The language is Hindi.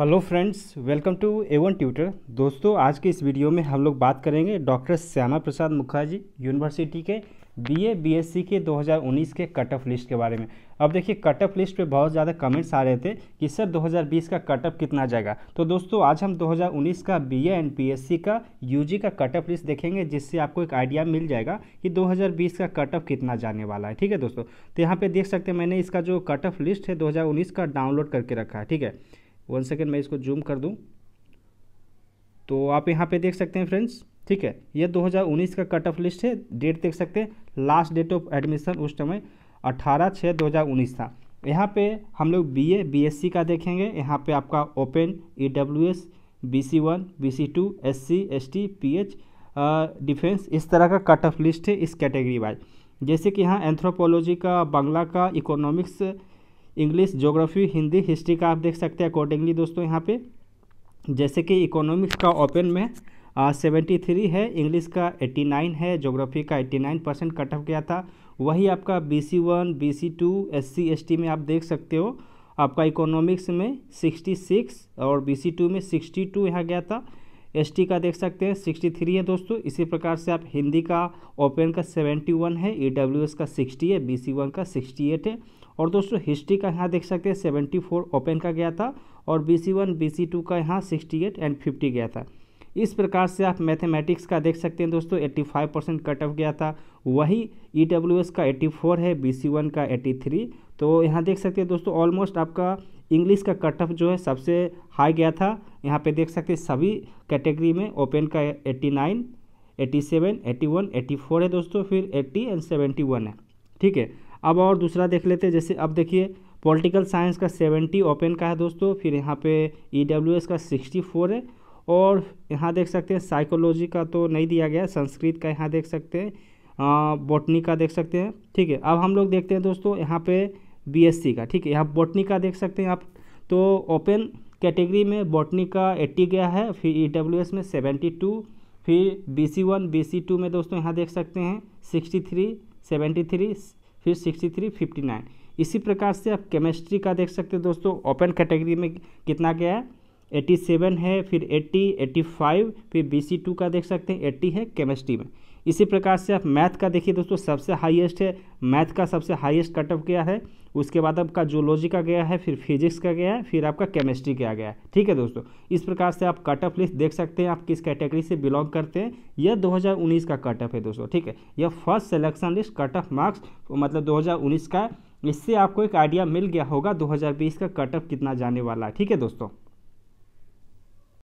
hello friends welcome to A one tutor दोस्तों आज के इस वीडियो में हम लोग बात करेंगे डॉक्टर श्यामा प्रसाद मुखर्जी यूनिवर्सिटी के बीए बीएससी के 2019 के कट ऑफ लिस्ट के बारे में अब देखिए कट ऑफ लिस्ट पे बहुत ज़्यादा कमेंट्स आ रहे थे कि सर 2020 का कट ऑफ कितना जाएगा तो दोस्तों आज हम 2019 का बीए एंड पीएससी का यूजी का कट ऑफ लिस्ट देखेंगे जिससे आपको एक आइडिया मिल जाएगा कि 2020 का कट ऑफ कितना जाने वाला है ठीक है दोस्तों तो यहाँ पर देख सकते हैं मैंने इसका जो कट ऑफ लिस्ट है दो का डाउनलोड करके रखा है ठीक है वन सेकेंड मैं इसको जूम कर दूँ तो आप यहाँ पे देख सकते हैं फ्रेंड्स ठीक है ये 2019 का कट ऑफ लिस्ट है डेट देख सकते हैं लास्ट डेट ऑफ एडमिशन उस समय 18 छः दो था यहाँ पे हम लोग B A B S C का देखेंगे यहाँ पे आपका open E W S B C one B C two S C S T P H defence इस तरह का कट ऑफ लिस्ट है इस कैटेगरी वाइज जैसे कि यहाँ एंथ्रोपोलॉजी का बांग्ला का economics English geography Hindi history का आप देख सकते हैं अकॉर्डिंगली दोस्तों यहाँ पे जैसे कि इकोनॉमिक्स का ओपन में सेवेंटी थ्री है इंग्लिश का एट्टी नाइन है जोग्राफी का eighty nine percent cut off गया था वही आपका B C one B C two S C S T में आप देख सकते हो आपका इकोनॉमिक्स में सिक्सटी सिक्स और बी सी टू में सिक्सटी टू यहाँ गया था एस का देख सकते हैं सिक्सटी थ्री है दोस्तों इसी प्रकार से आप हिंदी का ओपन का सेवेंटी वन है ई का सिक्सटी है बी वन का सिक्सटी एट है और दोस्तों हिस्ट्री का यहाँ देख सकते हैं सेवेंटी फोर ओपन का गया था और B C one B C two का यहाँ सिक्सटी एट एंड फिफ्टी गया था इस प्रकार से आप मैथमेटिक्स का देख सकते हैं दोस्तों फाइव परसेंट कट ऑफ गया था वही ई e का एट्टी है बी वन का एट्टी तो यहाँ देख सकते हैं दोस्तों ऑलमोस्ट आपका इंग्लिश का कट ऑफ जो है सबसे हाई गया था यहाँ पे देख सकते हैं सभी कैटेगरी में ओपन का 89, 87, 81, 84 है दोस्तों फिर 80 एंड 71 है ठीक है अब और दूसरा देख लेते हैं जैसे अब देखिए पॉलिटिकल साइंस का 70 ओपन का है दोस्तों फिर यहाँ पे ई e का 64 है और यहाँ देख सकते हैं साइकोलॉजी का तो नहीं दिया गया संस्कृत का यहाँ देख सकते हैं बॉटनी का देख सकते हैं ठीक है अब हम लोग देखते हैं दोस्तों यहाँ पर बीएससी का ठीक है यहाँ बॉटनी का देख सकते हैं आप तो ओपन कैटेगरी में बॉटनी का एट्टी गया है फिर ई e में सेवेंटी टू फिर B C one B C two में दोस्तों यहाँ देख सकते हैं सिक्सटी थ्री सेवेंटी थ्री फिर सिक्सटी थ्री फिफ्टी नाइन इसी प्रकार से आप केमिस्ट्री का देख सकते हैं दोस्तों ओपन कैटेगरी में कितना गया है एट्टी सेवन है फिर एट्टी एट्टी फाइव फिर बी सी टू का देख सकते हैं एट्टी है केमिस्ट्री में इसी प्रकार से आप मैथ का देखिए दोस्तों सबसे हाईएस्ट है मैथ का सबसे हाईएस्ट कट ऑफ गया है उसके बाद आपका जोलॉजी का गया है फिर फिजिक्स का गया है फिर आपका केमिस्ट्री का गया है ठीक है दोस्तों इस प्रकार से आप कट ऑफ लिस्ट देख सकते हैं आप किस कैटेगरी से बिलोंग करते हैं यह 2019 का कट ऑफ है दोस्तों ठीक है यह first selection list cut off marks मतलब दो का इससे आपको एक आइडिया मिल गया होगा दो का कट ऑफ कितना जाने वाला है ठीक है दोस्तों